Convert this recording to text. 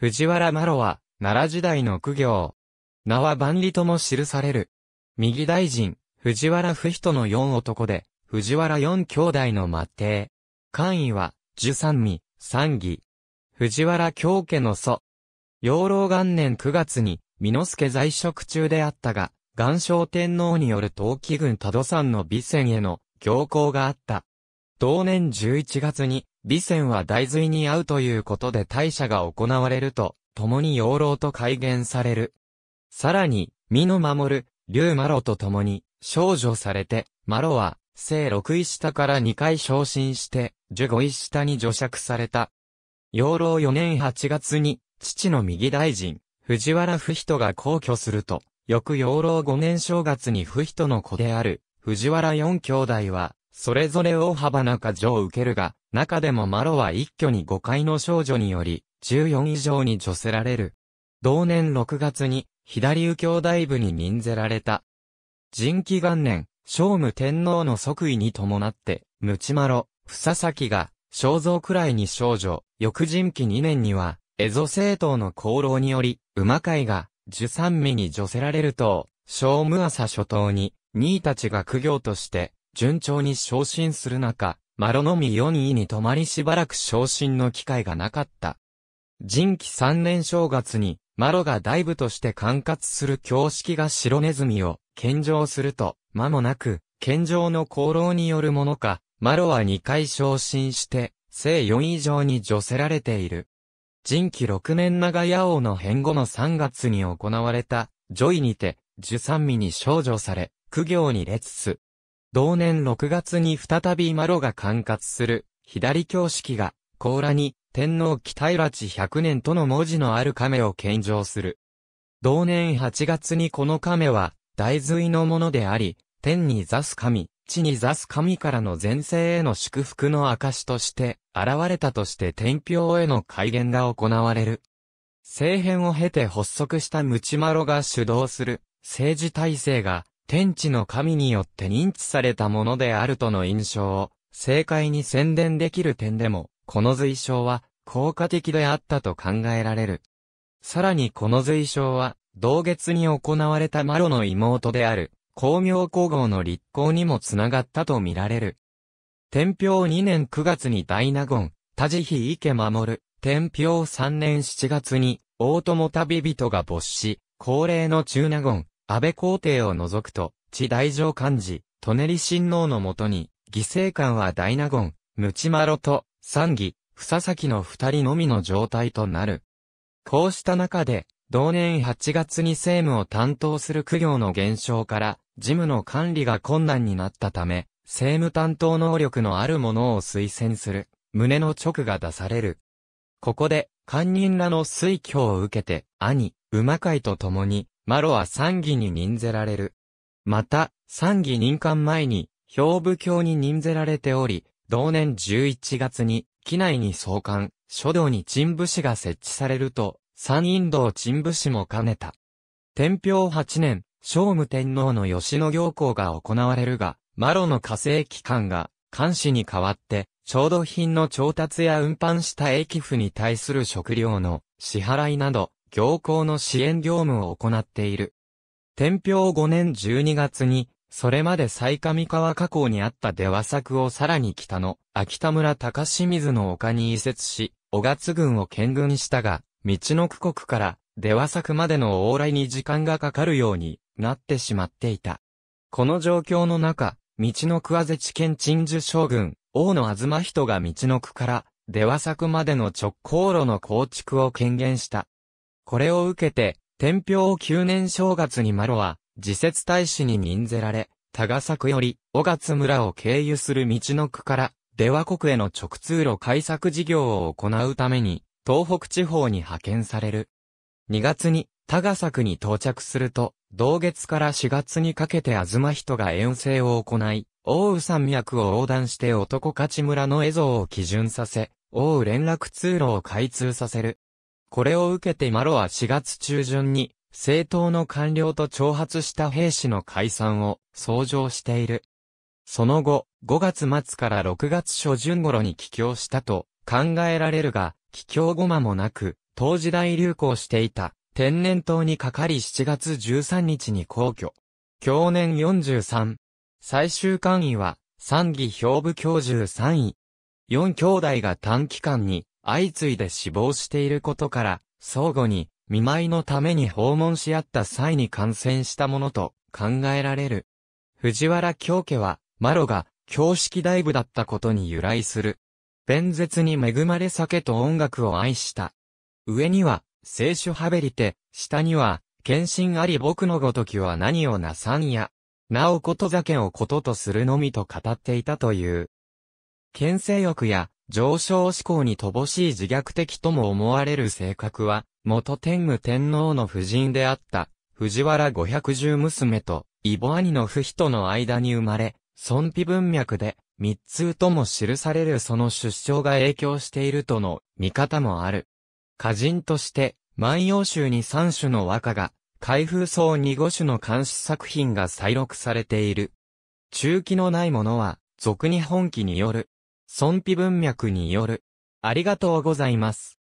藤原麻呂は、奈良時代の苦行。名は万里とも記される。右大臣、藤原不人の四男で、藤原四兄弟の末帝。官位は、十三味、三義。藤原京家の祖。養老元年九月に、美之助在職中であったが、元正天皇による陶器軍多度山の備前への行幸があった。同年十一月に、備線は大髄に合うということで大社が行われると、共に養老と改元される。さらに、身の守る、竜麻呂と共に、少女されて、麻ロは、生六位下から二回昇進して、十五位下に除爵された。養老四年八月に、父の右大臣、藤原不人が皇居すると、翌養老五年正月に不人の子である、藤原四兄弟は、それぞれ大幅な過剰を受けるが、中でもマロは一挙に5回の少女により、14以上に除せられる。同年6月に、左右兄弟部に任ぜられた。人気元年、聖武天皇の即位に伴って、ムチマロ、サキが、肖像くらいに少女、翌人期2年には、エゾ政党の功労により、馬会が、十三味に除せられると、聖武朝諸島に、兄たちが苦行として、順調に昇進する中、マロのみ4位に止まりしばらく昇進の機会がなかった。人気3年正月に、マロが大部として管轄する教式が白ネズミを献上すると、間もなく、献上の功労によるものか、マロは2回昇進して、正4以上に除せられている。人気6年長野王の変後の3月に行われた、ジョイにて、十三味に少女され、苦行に列す。同年6月に再びマロが管轄する、左教式が、甲羅に、天皇北平地100年との文字のある亀を献上する。同年8月にこの亀は、大髄のものであり、天に座す神、地に座す神からの前世への祝福の証として、現れたとして天平への改元が行われる。政変を経て発足したムチマロが主導する、政治体制が、天地の神によって認知されたものであるとの印象を正解に宣伝できる点でも、この随章は効果的であったと考えられる。さらにこの随章は、同月に行われたマロの妹である、光明皇后の立候にもつながったとみられる。天平2年9月に大納言、田地比池守、天平3年7月に、大友旅人が没し、恒例の中納言、安倍皇帝を除くと、地大幹事、ト舎人親王のもとに、犠牲官は大納言、ムチマロと、三義、房崎の二人のみの状態となる。こうした中で、同年8月に政務を担当する苦行の減少から、事務の管理が困難になったため、政務担当能力のある者を推薦する、胸の直が出される。ここで、官人らの推挙を受けて、兄、馬会と共に、マロは三義に任ぜられる。また、三義任官前に、兵部教に任ぜられており、同年11月に、機内に総監、書道に陳武士が設置されると、三院道陳武士も兼ねた。天平8年、聖武天皇の吉野行行が行われるが、マロの火星機関が、監視に代わって、調度品の調達や運搬した駅府に対する食料の支払いなど、行幸の支援業務を行っている。天平5年12月に、それまで最上川河口にあった出羽作をさらに北の秋田村高清水の丘に移設し、小勝郡を県軍したが、道の区国から出羽作までの往来に時間がかかるようになってしまっていた。この状況の中、道の区は絶県鎮守将軍、王の東人が道の区から出羽作までの直行路の構築を権限した。これを受けて、天平9年正月にマロは、自節大使に任ぜられ、多賀作より、小月村を経由する道の区から、出羽国への直通路開削事業を行うために、東北地方に派遣される。2月に、多賀作に到着すると、同月から4月にかけて東人が遠征を行い、大宇山脈を横断して男勝村の蝦像を基準させ、大宇連絡通路を開通させる。これを受けてマロは4月中旬に、政党の官僚と挑発した兵士の解散を、創上している。その後、5月末から6月初旬頃に帰郷したと考えられるが、帰郷後間もなく、当時代流行していた天然痘にかかり7月13日に皇居。去年43。最終官位は、三義兵部教授3位。4兄弟が短期間に相次いで死亡していることから、相互に見舞いのために訪問し合った際に感染したものと考えられる。藤原京家は、マロが京式大部だったことに由来する。弁舌に恵まれ酒と音楽を愛した。上には、聖書はべりて、下には、献身あり僕のごときは何をなさんや。なおこと酒をこととするのみと語っていたという。献制欲や上昇志向に乏しい自虐的とも思われる性格は、元天武天皇の夫人であった、藤原五百十娘と、イボ兄の夫妃との間に生まれ、尊卑文脈で、密通とも記されるその出生が影響しているとの見方もある。歌人として、万葉集に三種の和歌が、開封層に五種の監視作品が再録されている。中期のないものは、俗に本記による、損否文脈による。ありがとうございます。